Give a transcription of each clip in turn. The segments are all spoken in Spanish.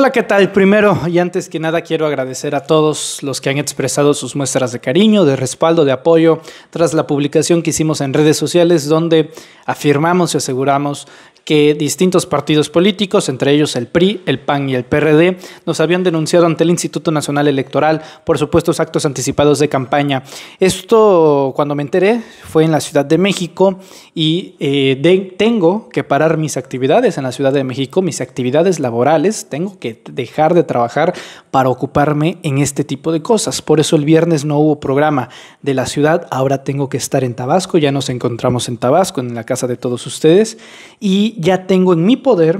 Hola, ¿qué tal? Primero y antes que nada quiero agradecer a todos los que han expresado sus muestras de cariño, de respaldo, de apoyo tras la publicación que hicimos en redes sociales donde afirmamos y aseguramos que distintos partidos políticos, entre ellos el PRI, el PAN y el PRD, nos habían denunciado ante el Instituto Nacional Electoral por supuestos actos anticipados de campaña. Esto, cuando me enteré, fue en la Ciudad de México y eh, tengo que parar mis actividades en la Ciudad de México, mis actividades laborales, tengo que dejar de trabajar para ocuparme en este tipo de cosas. Por eso el viernes no hubo programa de la ciudad, ahora tengo que estar en Tabasco, ya nos encontramos en Tabasco, en la casa de todos ustedes, y ya tengo en mi poder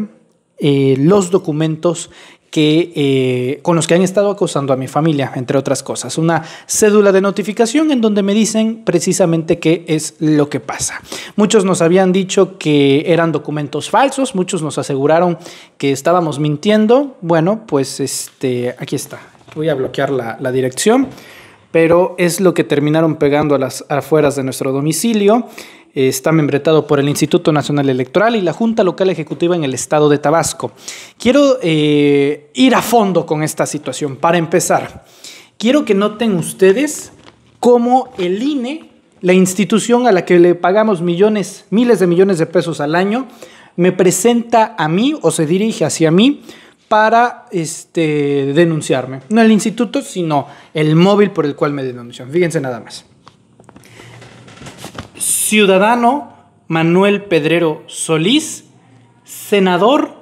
eh, los documentos que, eh, con los que han estado acosando a mi familia, entre otras cosas. Una cédula de notificación en donde me dicen precisamente qué es lo que pasa. Muchos nos habían dicho que eran documentos falsos, muchos nos aseguraron que estábamos mintiendo. Bueno, pues este, aquí está. Voy a bloquear la dirección pero es lo que terminaron pegando a las afueras de nuestro domicilio está membretado por el Instituto Nacional Electoral y la Junta Local Ejecutiva en el Estado de Tabasco. Quiero eh, ir a fondo con esta situación. Para empezar, quiero que noten ustedes cómo el INE, la institución a la que le pagamos millones, miles de millones de pesos al año, me presenta a mí o se dirige hacia mí para este, denunciarme. No el instituto, sino el móvil por el cual me denuncian. Fíjense nada más ciudadano Manuel Pedrero Solís, senador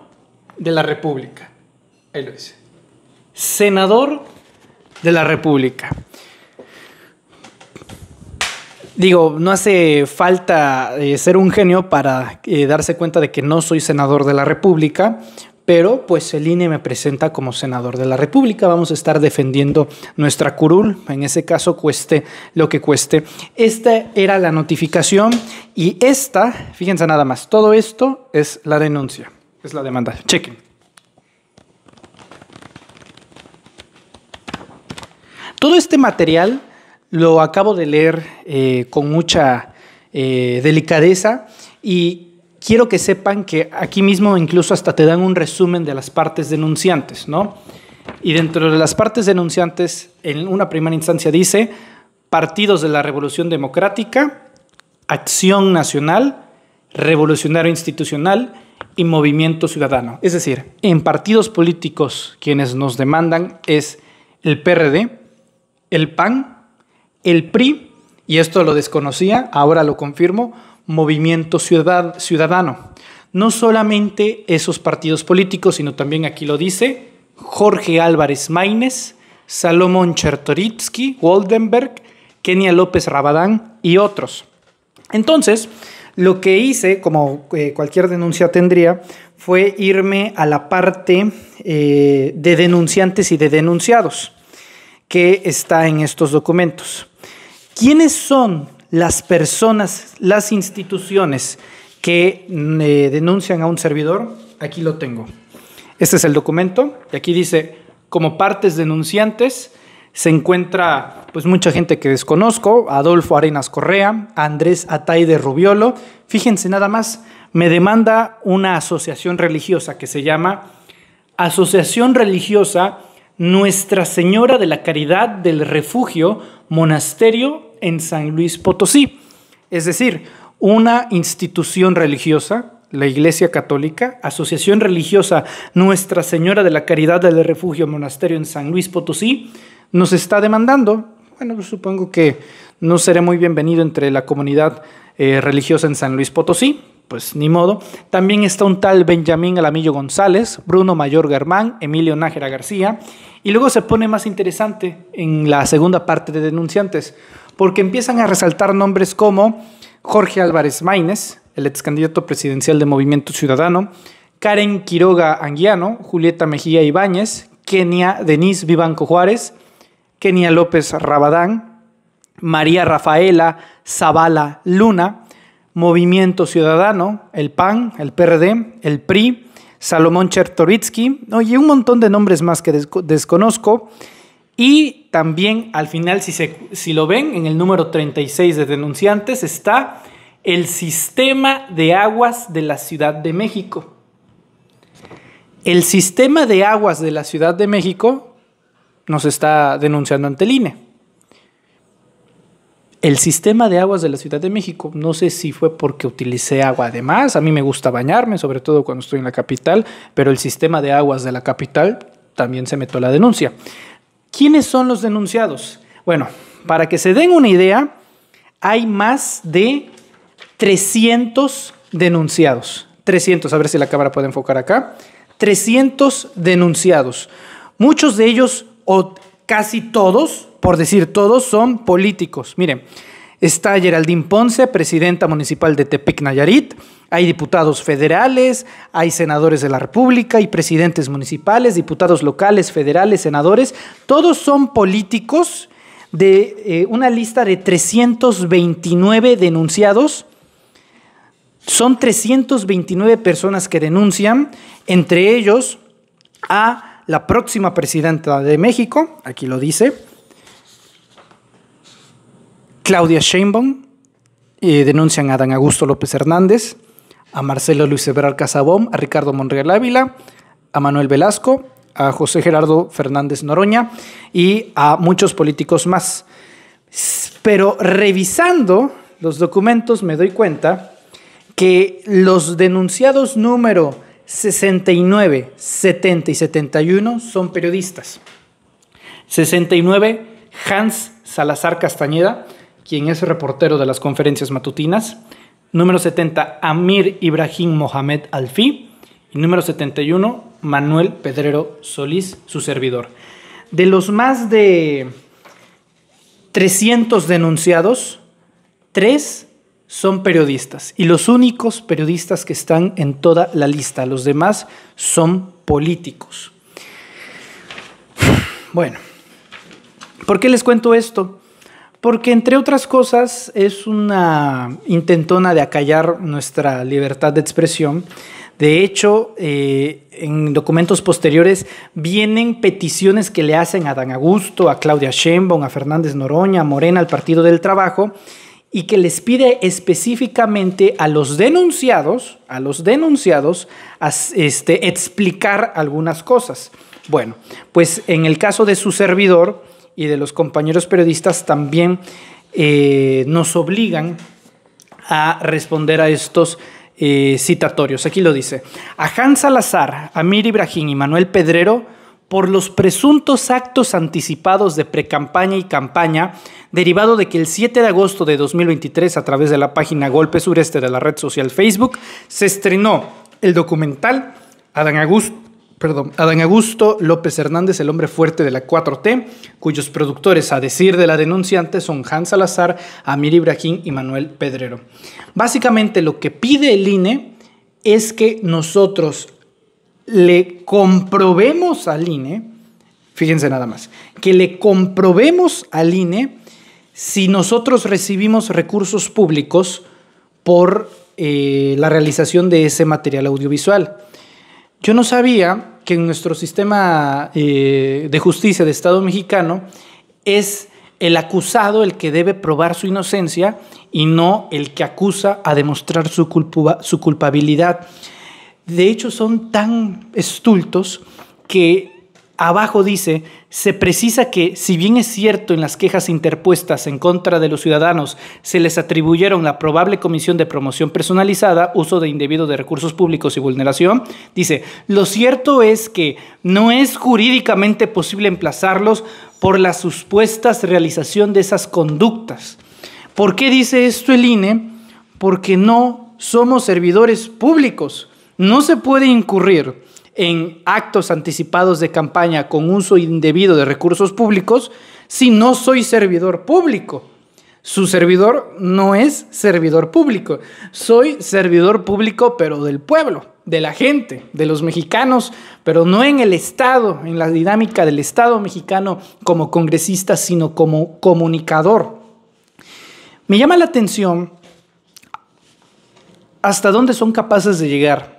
de la República. Ahí lo dice. Senador de la República. Digo, no hace falta eh, ser un genio para eh, darse cuenta de que no soy senador de la República, pero pues el INE me presenta como senador de la República. Vamos a estar defendiendo nuestra curul, en ese caso cueste lo que cueste. Esta era la notificación y esta, fíjense nada más, todo esto es la denuncia, es la demanda. Chequen. Todo este material lo acabo de leer eh, con mucha eh, delicadeza y quiero que sepan que aquí mismo incluso hasta te dan un resumen de las partes denunciantes, ¿no? Y dentro de las partes denunciantes, en una primera instancia dice, partidos de la Revolución Democrática, Acción Nacional, Revolucionario Institucional y Movimiento Ciudadano. Es decir, en partidos políticos quienes nos demandan es el PRD, el PAN, el PRI, y esto lo desconocía, ahora lo confirmo, movimiento ciudadano. No solamente esos partidos políticos, sino también aquí lo dice Jorge Álvarez Maínez, Salomón Chertoritsky, Waldenberg, Kenia López Rabadán y otros. Entonces, lo que hice, como eh, cualquier denuncia tendría, fue irme a la parte eh, de denunciantes y de denunciados que está en estos documentos. ¿Quiénes son las personas, las instituciones que eh, denuncian a un servidor, aquí lo tengo. Este es el documento y aquí dice, como partes denunciantes, se encuentra pues mucha gente que desconozco, Adolfo Arenas Correa, Andrés Ataide Rubiolo, fíjense nada más, me demanda una asociación religiosa que se llama Asociación Religiosa Nuestra Señora de la Caridad del Refugio Monasterio en San Luis Potosí. Es decir, una institución religiosa, la Iglesia Católica, Asociación Religiosa Nuestra Señora de la Caridad del Refugio Monasterio en San Luis Potosí, nos está demandando. Bueno, pues supongo que no seré muy bienvenido entre la comunidad eh, religiosa en San Luis Potosí, pues ni modo. También está un tal Benjamín Alamillo González, Bruno Mayor Germán, Emilio Nájera García. Y luego se pone más interesante en la segunda parte de denunciantes porque empiezan a resaltar nombres como Jorge Álvarez Maínez, el ex candidato presidencial de Movimiento Ciudadano, Karen Quiroga Anguiano, Julieta Mejía Ibáñez, Kenia Denise Vivanco Juárez, Kenia López Rabadán, María Rafaela Zavala Luna, Movimiento Ciudadano, el PAN, el PRD, el PRI, Salomón Chertoritsky, oye, un montón de nombres más que desconozco. Y también al final, si, lo ven, en el número 36 de denunciantes está el sistema de aguas de la Ciudad de México. El sistema de aguas de la Ciudad de México nos está denunciando ante el INE. El sistema de aguas de la Ciudad de México, no sé si fue porque utilicé agua además, a mí me gusta bañarme, sobre todo cuando estoy en la capital, pero el sistema de aguas de la capital también se metió la denuncia. ¿Quiénes son los denunciados? Bueno, para que se den una idea, hay más de 300 denunciados. 300, a ver si la cámara puede enfocar acá. 300 denunciados. Muchos de ellos, o casi todos, por decir todos, son políticos. Miren, Está Geraldine Ponce, presidenta municipal de Tepic Nayarit. Hay diputados federales, hay senadores de la República, hay presidentes municipales, diputados locales, federales, senadores. Todos son políticos de eh, una lista de 329 denunciados. Son 329 personas que denuncian, entre ellos a la próxima presidenta de México, aquí lo dice, Claudia Sheinbaum, eh, denuncian a Dan Augusto López Hernández, a Marcelo Luis Ebrar Casabón, a Ricardo Monreal Ávila, a Manuel Velasco, a José Gerardo Fernández Noroña y a muchos políticos más. Pero revisando los documentos me doy cuenta que los denunciados número 69, 70 y 71 son periodistas. 69, Hans Salazar Castañeda, quien es reportero de las conferencias matutinas. Número 70, Amir Ibrahim Mohamed Alfi. Y número 71, Manuel Pedrero Solís, su servidor. De los más de 300 denunciados, tres son periodistas y los únicos periodistas que están en toda la lista. Los demás son políticos. Bueno, ¿por qué les cuento esto? porque entre otras cosas es una intentona de acallar nuestra libertad de expresión. De hecho, eh, en documentos posteriores vienen peticiones que le hacen a Dan Augusto, a Claudia Sheinbaum, a Fernández Noroña, a Morena, al Partido del Trabajo, y que les pide específicamente a los denunciados, a los denunciados, este, explicar algunas cosas. Bueno, pues en el caso de su servidor, y de los compañeros periodistas también eh, nos obligan a responder a estos eh, citatorios. Aquí lo dice. A Hans Salazar, Amir Ibrahim y Manuel Pedrero por los presuntos actos anticipados de precampaña y campaña, derivado de que el 7 de agosto de 2023, a través de la página Golpe Sureste de la red social Facebook, se estrenó el documental Adán Augusto, perdón, Adán Augusto López Hernández, el hombre fuerte de la 4T, cuyos productores, a decir de la denunciante, son Hans Salazar, Amir Ibrahim y Manuel Pedrero. Básicamente lo que pide el INE es que nosotros le comprobemos al INE, fíjense nada más, que le comprobemos al INE si nosotros recibimos recursos públicos por eh, la realización de ese material audiovisual. Yo no sabía que en nuestro sistema eh, de justicia de Estado mexicano es el acusado el que debe probar su inocencia y no el que acusa a demostrar su culpabilidad. De hecho, son tan estultos que Abajo dice, se precisa que, si bien es cierto en las quejas interpuestas en contra de los ciudadanos se les atribuyeron la probable comisión de promoción personalizada, uso de indebido de recursos públicos y vulneración, dice, lo cierto es que no es jurídicamente posible emplazarlos por la supuesta realización de esas conductas. ¿Por qué dice esto el INE? Porque no somos servidores públicos. No se puede incurrir en actos anticipados de campaña con uso indebido de recursos públicos si no soy servidor público? Su servidor no es servidor público. Soy servidor público, pero del pueblo, de la gente, de los mexicanos, pero no en el Estado, en la dinámica del Estado mexicano como congresista, sino como comunicador. Me llama la atención hasta dónde son capaces de llegar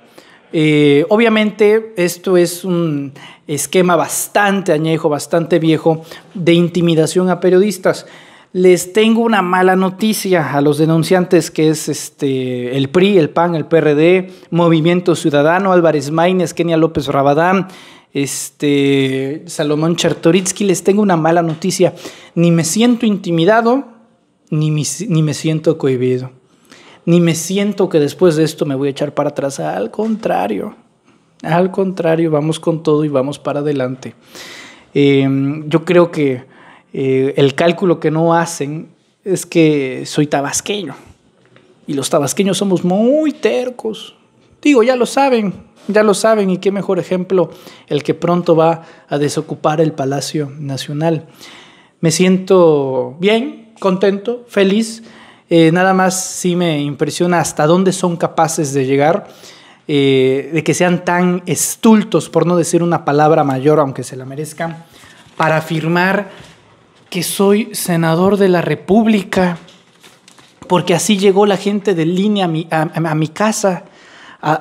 eh, obviamente esto es un esquema bastante añejo, bastante viejo de intimidación a periodistas. Les tengo una mala noticia a los denunciantes que es este, el PRI, el PAN, el PRD, Movimiento Ciudadano, Álvarez Maínez, Kenia López Rabadán, este, Salomón Chertoritsky. Les tengo una mala noticia. Ni me siento intimidado, ni ni me siento cohibido ni me siento que después de esto me voy a echar para atrás. Al contrario, al contrario, vamos con todo y vamos para adelante. Em, yo creo que eh, el cálculo que no hacen es que soy tabasqueño. Y los tabasqueños somos muy tercos. Digo, ya lo saben, ya lo saben. Y qué mejor ejemplo el que pronto va a desocupar el Palacio Nacional. Me siento bien, contento, feliz. Eh, nada más sí me impresiona hasta dónde son capaces de llegar, eh, de que sean tan estultos, por no decir una palabra mayor, aunque se la merezcan, para afirmar que soy senador de la República, porque así llegó la gente de línea a mi, casa,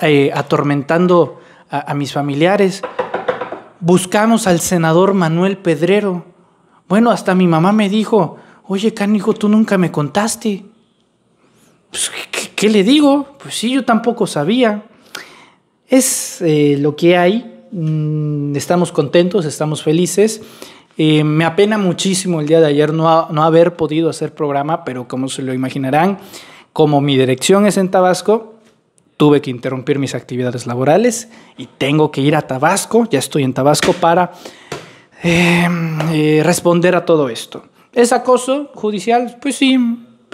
eh, atormentando a mis familiares. Buscamos al senador Manuel Pedrero. Bueno, hasta mi mamá me dijo, oye, canijo, tú nunca me contaste. Pues, ¿qué, le digo? Pues sí, yo tampoco sabía. Es eh, lo que hay. Mm, estamos contentos, estamos felices. Eh, me apena muchísimo el día de ayer no, haber podido hacer programa, pero como se lo imaginarán, como mi dirección es en Tabasco, tuve que interrumpir mis actividades laborales y tengo que ir a Tabasco, ya estoy en Tabasco, para eh, responder a todo esto. ¿Es acoso judicial? Pues sí,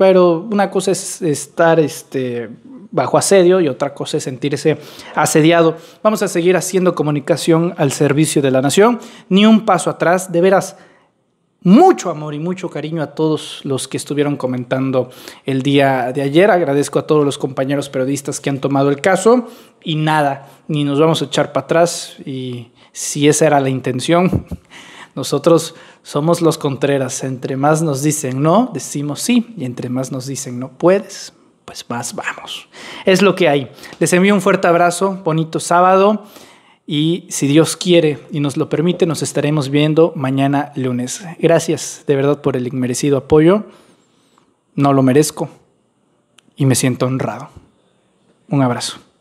pero una cosa es estar este, bajo asedio y otra cosa es sentirse asediado. Vamos a seguir haciendo comunicación al servicio de la nación, ni un paso atrás, de veras. Mucho amor y mucho cariño a todos los que estuvieron comentando el día de ayer. Agradezco a todos los compañeros periodistas que han tomado el caso y nada, ni nos vamos a echar para atrás y si esa era la intención, nosotros somos los contreras. Entre más nos dicen no, decimos sí. Y entre más nos dicen no puedes, pues más vamos. Es lo que hay. Les envío un fuerte abrazo, bonito sábado. Y si Dios quiere y nos lo permite, nos estaremos viendo mañana lunes. Gracias de verdad por el inmerecido apoyo. No lo merezco y me siento honrado. Un abrazo.